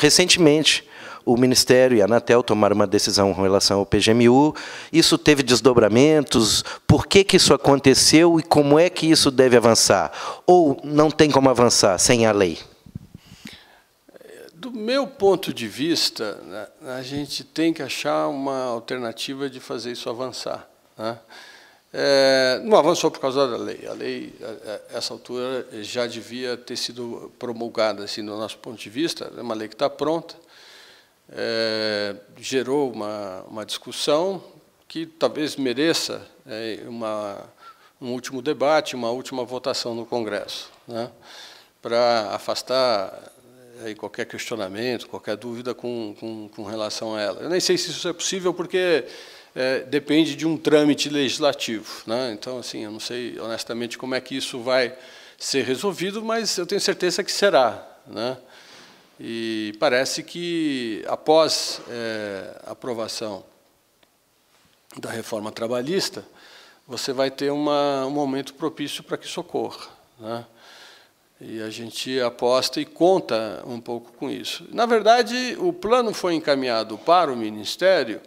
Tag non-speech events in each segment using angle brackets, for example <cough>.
Recentemente, o Ministério e a Anatel tomaram uma decisão com relação ao PGMU. Isso teve desdobramentos? Por que, que isso aconteceu e como é que isso deve avançar? Ou não tem como avançar sem a lei? Do meu ponto de vista, né, a gente tem que achar uma alternativa de fazer isso avançar. Né? É, não avançou por causa da lei. A lei, a, a, essa altura, já devia ter sido promulgada, assim, do nosso ponto de vista. É uma lei que está pronta. É, gerou uma, uma discussão que talvez mereça é, uma, um último debate, uma última votação no Congresso, né, para afastar é, qualquer questionamento, qualquer dúvida com, com, com relação a ela. Eu nem sei se isso é possível, porque é, depende de um trâmite legislativo. Né? Então, assim, eu não sei honestamente como é que isso vai ser resolvido, mas eu tenho certeza que será. Né? E parece que, após é, aprovação da reforma trabalhista, você vai ter uma, um momento propício para que isso ocorra. Né? E a gente aposta e conta um pouco com isso. Na verdade, o plano foi encaminhado para o Ministério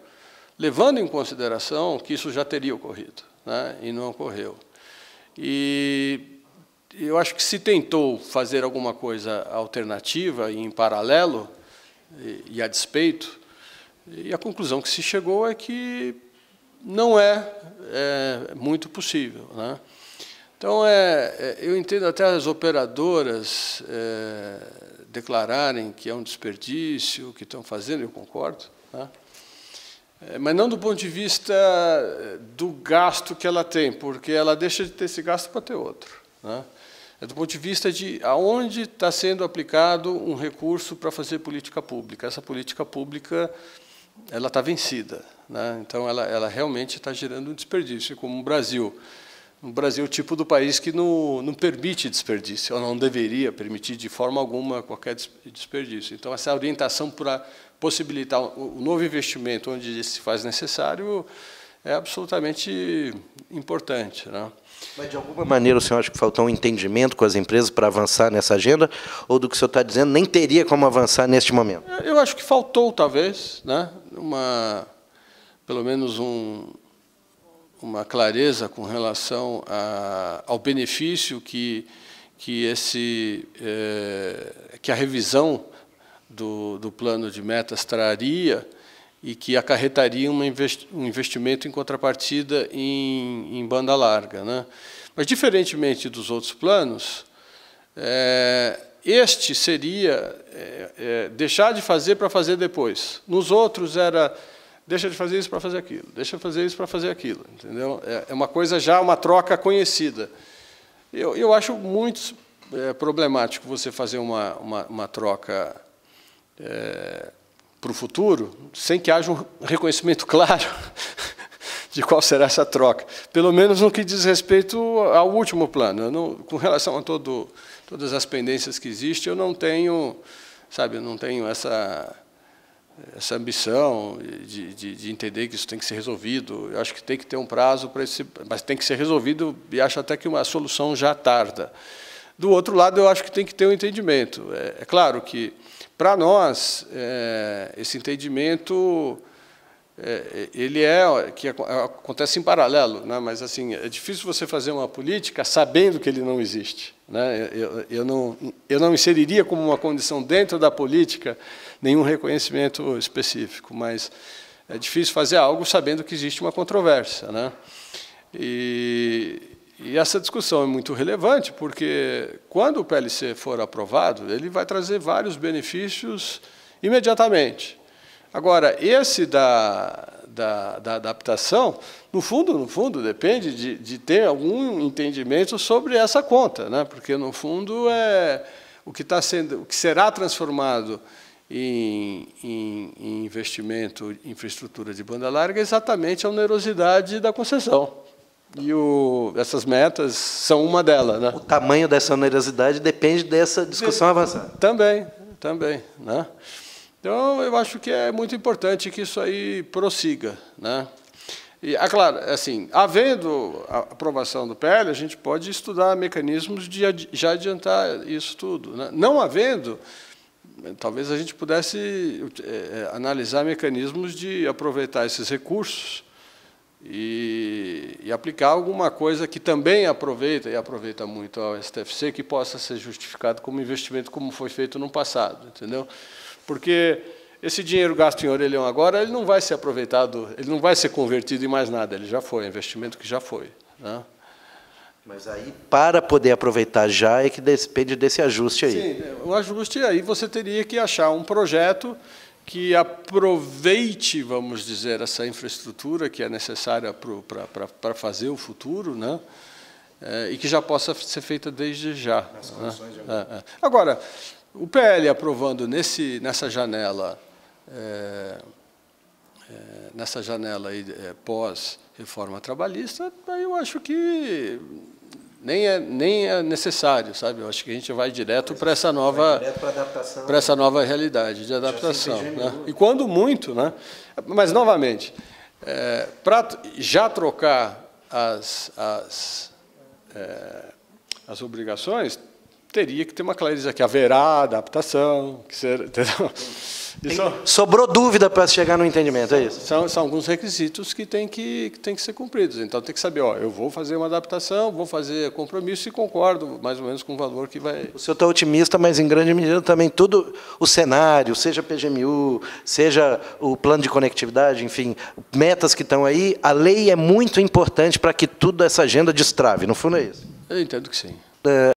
levando em consideração que isso já teria ocorrido, né, e não ocorreu. E eu acho que se tentou fazer alguma coisa alternativa e em paralelo, e, e a despeito, e a conclusão que se chegou é que não é, é muito possível. Né? Então, é, é eu entendo até as operadoras é, declararem que é um desperdício, que estão fazendo, eu concordo. Né? É, mas não do ponto de vista eh, do gasto que ela tem, porque ela deixa de ter esse gasto para ter outro. Né? É do ponto de vista de aonde está sendo aplicado um recurso para fazer política pública. Essa política pública ela está vencida, né? então ela, ela realmente está gerando um desperdício, como o Brasil. O Brasil é o tipo do país que não, não permite desperdício, ou não deveria permitir de forma alguma qualquer desperdício. Então, essa orientação para possibilitar o novo investimento onde se faz necessário é absolutamente importante. Né? Mas, de alguma maneira, o senhor acha que faltou um entendimento com as empresas para avançar nessa agenda? Ou do que o senhor está dizendo, nem teria como avançar neste momento? É, eu acho que faltou, talvez, né? uma, pelo menos um, uma clareza com relação a, ao benefício que, que, esse, é, que a revisão do, do plano de metas traria e que acarretaria um investimento em contrapartida em, em banda larga. Né? Mas, diferentemente dos outros planos, é, este seria é, é, deixar de fazer para fazer depois. Nos outros era deixa de fazer isso para fazer aquilo, deixa de fazer isso para fazer aquilo, entendeu? É, é uma coisa já uma troca conhecida. Eu, eu acho muito é, problemático você fazer uma, uma, uma troca é, para o futuro, sem que haja um reconhecimento claro <laughs> de qual será essa troca. Pelo menos no que diz respeito ao último plano. Não, com relação a todo, todas as pendências que existem, eu não tenho, sabe, não tenho essa essa ambição de, de, de, entender que isso tem que ser resolvido. Eu acho que tem que ter um prazo para esse, mas tem que ser resolvido e acho até que uma solução já tarda. Do outro lado, eu acho que tem que ter um entendimento. É, é claro que para nós, é, esse entendimento é, ele é que acontece em paralelo, né? mas assim é difícil você fazer uma política sabendo que ele não existe. Né? Eu, eu, não, eu não inseriria como uma condição dentro da política nenhum reconhecimento específico, mas é difícil fazer algo sabendo que existe uma controvérsia. Né? E, e essa discussão é muito relevante, porque quando o PLC for aprovado, ele vai trazer vários benefícios imediatamente. Agora, esse da, da, da adaptação, no fundo, no fundo, depende de, de ter algum entendimento sobre essa conta, né? porque, no fundo, é o que, está sendo, o que será transformado em, em, em investimento em infraestrutura de banda larga exatamente a onerosidade da concessão. E o, essas metas são uma delas. Né? O tamanho dessa onerosidade depende dessa discussão avançada. Também, também. Né? Então, eu acho que é muito importante que isso aí prossiga. Né? E, é claro, assim, havendo a aprovação do PL, a gente pode estudar mecanismos de ad, já adiantar isso tudo. Né? Não havendo, talvez a gente pudesse é, analisar mecanismos de aproveitar esses recursos e, e, aplicar alguma coisa que também aproveita, e aproveita muito ao STFC, que possa ser justificado como investimento, como foi feito no passado, entendeu? Porque esse dinheiro gasto em orelhão agora, ele não vai ser aproveitado, ele não vai ser convertido em mais nada, ele já foi, é investimento que já foi. Né? Mas aí, para poder aproveitar já, é que depende desse ajuste aí. Sim, o ajuste aí você teria que achar um projeto que aproveite, vamos dizer, essa infraestrutura que é necessária para fazer o futuro, né? É, e que já possa ser feita desde já. Né? É, é. Agora, o PL aprovando nesse, nessa janela, é, é, nessa janela é, pós reforma trabalhista, eu acho que nem é, nem é necessário, sabe? Eu acho que a gente vai direto para essa nova para essa nova realidade de adaptação, né? E quando muito, né? Mas novamente, é, para já trocar as as é, as obrigações teria que ter uma clareza que haverá adaptação, que <laughs> Sobrou dúvida para chegar no entendimento, é isso? São, são alguns requisitos que têm que, que, tem que ser cumpridos. Então, tem que saber, ó, eu vou fazer uma adaptação, vou fazer compromisso e concordo mais ou menos com o valor que vai... O senhor está otimista, mas em grande medida também tudo o cenário, seja PGMU, seja o plano de conectividade, enfim, metas que estão aí, a lei é muito importante para que tudo essa agenda destrave, no fundo é isso? Eu entendo que sim. É,